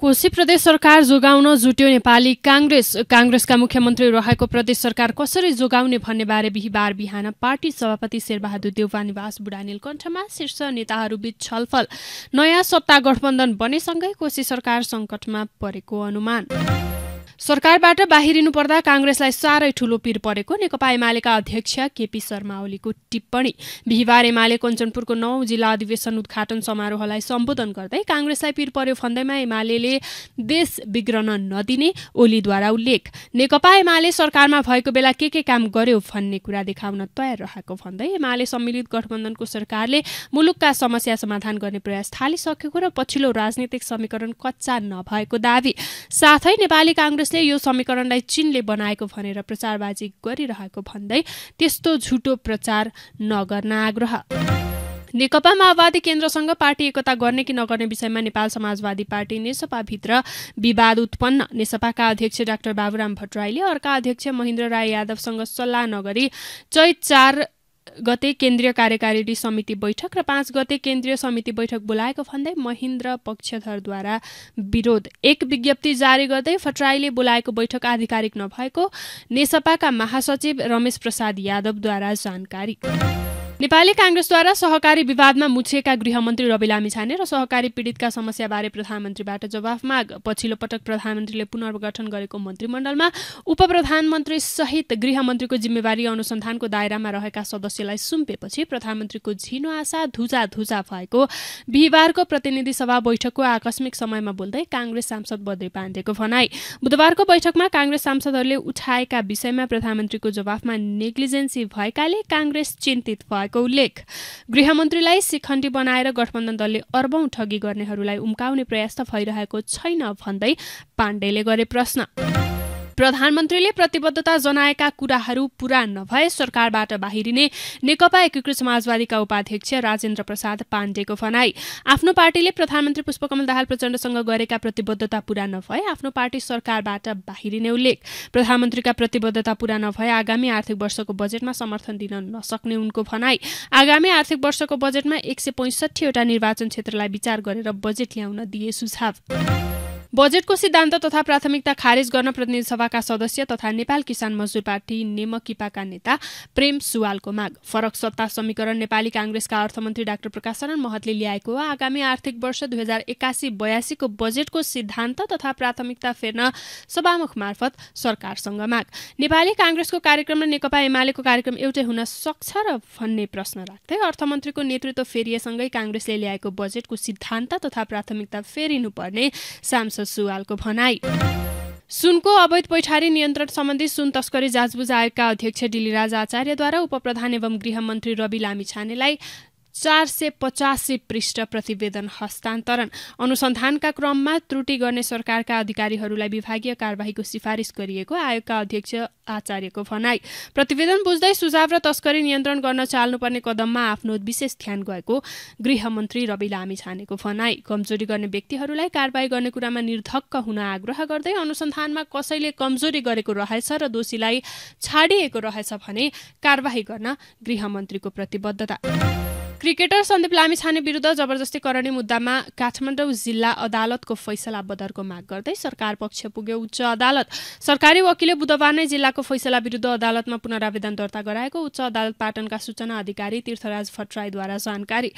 कोशी प्रदेश सरकार जोगाउन जुट्यो नेपाली काङ्ग्रेस काङ्ग्रेसका मुख्यमन्त्री रहेको प्रदेश सरकार कसरी जोगाउने भन्ने बारे बिहिबार बिहान पार्टी सभापति शेरबहादुर देउवा निवास कण्ठमा शीर्ष नेताहरूबीच छलफल नयाँ सत्ता गठबन्धन बनेसँगै कोशी सरकार सङ्कटमा परेको अनुमान सरकारबाट बाहिरिनु पर्दा काङ्ग्रेसलाई साह्रै ठूलो पीर परेको नेकपा एमालेका अध्यक्ष केपी शर्मा ओलीको टिप्पणी बिहिबार एमाले कञ्चनपुरको नौ जिल्ला अधिवेशन उद्घाटन समारोहलाई सम्बोधन गर्दै काङ्ग्रेसलाई पीर पर्यो भन्दैमा एमाले देश बिग्रन नदिने ओलीद्वारा उल्लेख नेकपा एमाले सरकारमा भएको बेला के के काम गर्यो भन्ने कुरा देखाउन तयार रहेको भन्दै एमाले सम्मिलित गठबन्धनको सरकारले मुलुकका समस्या समाधान गर्ने प्रयास थालिसकेको र पछिल्लो राजनीतिक समीकरण कच्चा नभएको दावी साथै नेपाली काङ्ग्रेस जसले यो समीकरणलाई चीनले बनाएको भनेर प्रचारबाजी गरिरहेको भन्दै त्यस्तो झुटो प्रचार नगर्न आग्रह नेकपा माओवादी केन्द्रसँग पार्टी एकता गर्ने कि नगर्ने विषयमा नेपाल समाजवादी पार्टी नेसपाभित्र विवाद उत्पन्न नेसपाका अध्यक्ष डाक्टर बाबुराम भट्टराईले अर्का अध्यक्ष महेन्द्र राय यादवसँग सल्लाह नगरी चैत चार गते केन्द्रीय कार्यकारिणी समिति बैठक र पाँच गते केन्द्रीय समिति बैठक बोलाएको भन्दै महेन्द्र पक्षधरद्वारा विरोध एक विज्ञप्ति जारी गर्दै फटराईले बोलाएको बैठक आधिकारिक नभएको नेसपाका महासचिव रमेश प्रसाद यादवद्वारा जानकारी नेपाली काङ्ग्रेसद्वारा सहकारी विवादमा मुछिएका गृहमन्त्री रवि लामिछाने र सहकारी पीडितका समस्याबारे प्रधानमन्त्रीबाट जवाफ माग पछिल्लो पटक प्रधानमन्त्रीले पुनर्गठन गरेको मन्त्रीमण्डलमा उप प्रधानमन्त्री सहित गृहमन्त्रीको जिम्मेवारी अनुसन्धानको दायरामा रहेका सदस्यलाई सुम्पेपछि प्रधानमन्त्रीको झिनो आशा धुजा धुजा भएको बिहिबारको प्रतिनिधि सभा बैठकको आकस्मिक समयमा बोल्दै काङ्ग्रेस सांसद बद्री पाण्डेको भनाई बुधबारको बैठकमा काङ्ग्रेस सांसदहरूले उठाएका विषयमा प्रधानमन्त्रीको जवाफमा नेग्लिजेन्सी भएकाले काङ्ग्रेस चिन्तित भयो भएको उल्लेख गृहमन्त्रीलाई शिखण्डी बनाएर गठबन्धन दलले अर्बौं ठगी गर्नेहरूलाई उम्काउने प्रयास त भइरहेको छैन भन्दै पाण्डेले गरे प्रश्न प्रधानमन्त्रीले प्रतिबद्धता जनाएका कुराहरू पूरा नभए सरकारबाट बाहिरिने नेकपा एकीकृत समाजवादीका उपाध्यक्ष राजेन्द्र प्रसाद पाण्डेको भनाई आफ्नो पार्टीले प्रधानमन्त्री पुष्पकमल दाहाल प्रचण्डसँग गरेका प्रतिबद्धता पूरा नभए आफ्नो पार्टी सरकारबाट बाहिरिने उल्लेख प्रधानमन्त्रीका प्रतिबद्धता पूरा नभए आगामी आर्थिक वर्षको बजेटमा समर्थन दिन नसक्ने उनको भनाई आगामी आर्थिक वर्षको बजेटमा एक सय निर्वाचन क्षेत्रलाई विचार गरेर बजेट ल्याउन दिए सुझाव बजेटको सिद्धान्त तथा प्राथमिकता खारेज गर्न प्रतिनिधि सभाका सदस्य तथा नेपाल किसान मजदुर पार्टी नेमकिपाका नेता प्रेम सुवालको माग फरक सत्ता समीकरण नेपाली काङ्ग्रेसका अर्थमन्त्री डाक्टर प्रकाश शरण महतले ल्याएको आगामी आर्थिक वर्ष दुई हजार एक्कासी बयासीको बजेटको सिद्धान्त तथा प्राथमिकता फेर्न सभामुख मार्फत सरकारसँग माग नेपाली काङ्ग्रेसको कार्यक्रम र नेकपा एमालेको कार्यक्रम एउटै हुन सक्छ र भन्ने प्रश्न राख्दै अर्थमन्त्रीको नेतृत्व फेरिएसँगै काङ्ग्रेसले ल्याएको बजेटको सिद्धान्त तथा प्राथमिकता फेरिनुपर्ने सांसद सुवालको भनाई सुनको अवैध पैठारी नियन्त्रण सम्बन्धी सुन तस्करी जाँचबुझ आयोगका अध्यक्ष डिलिराज आचार्यद्वारा उपप्रधान एवं गृहमन्त्री रवि लामिछानेलाई चार सय पचासी पृष्ठ प्रतिवेदन हस्तान्तरण अनुसन्धानका क्रममा त्रुटि गर्ने सरकारका अधिकारीहरूलाई विभागीय कार्यवाहीको सिफारिस गरिएको आयोगका अध्यक्ष आचार्यको भनाई प्रतिवेदन बुझ्दै सुझाव र तस्करी नियन्त्रण गर्न चाल्नुपर्ने कदममा आफ्नो विशेष ध्यान गएको गृहमन्त्री रवि लामी छानेको भनाई कमजोरी गर्ने व्यक्तिहरूलाई कारवाही गर्ने कुरामा निर्धक्क हुन आग्रह गर्दै अनुसन्धानमा कसैले कमजोरी गरेको रहेछ र दोषीलाई छाडिएको रहेछ भने कारवाही गर्न गृहमन्त्रीको प्रतिबद्धता क्रिकेटर सन्दीप लामिछाने विरुद्ध जबरजस्ती करणी मुद्दामा काठमाडौँ जिल्ला अदालतको फैसला बदरको माग गर्दै सरकार पक्ष पुग्यो उच्च अदालत सरकारी वकिलले बुधबार नै जिल्लाको फैसला विरुद्ध अदालतमा पुनरावेदन दर्ता गराएको उच्च अदालत पाटनका सूचना अधिकारी तीर्थराज भट्टराईद्वारा जानकारी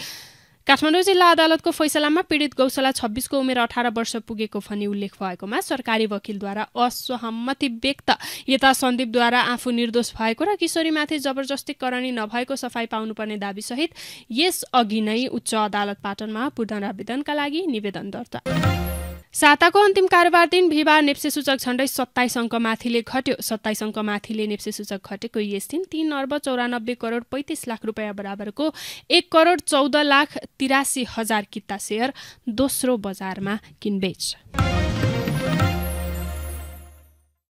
काठमाडौँ जिल्ला अदालतको फैसलामा पीडित गौशाला छब्बिसको उमेर अठार वर्ष पुगेको भनी उल्लेख भएकोमा सरकारी वकिलद्वारा असहमति व्यक्त यता सन्दीपद्वारा आफू निर्दोष भएको र किशोरीमाथि जबरजस्ती करणी नभएको सफाई पाउनुपर्ने दावीसहित यस अघि नै उच्च अदालत पाटनमा पुनरावेदनका लागि निवेदन दर्ता साताको अन्तिम कारोबार दिन भिभा नेप्से सूचक झण्डै सत्ताइस अङ्क माथिले घट्यो सत्ताइस अङ्क माथिले नेप्से सूचक घटेको यस दिन तीन अर्ब चौरानब्बे करोड पैँतिस लाख रुपियाँ बराबरको एक करोड चौध लाख तिरासी हजार किता सेयर दोस्रो बजारमा किनबेच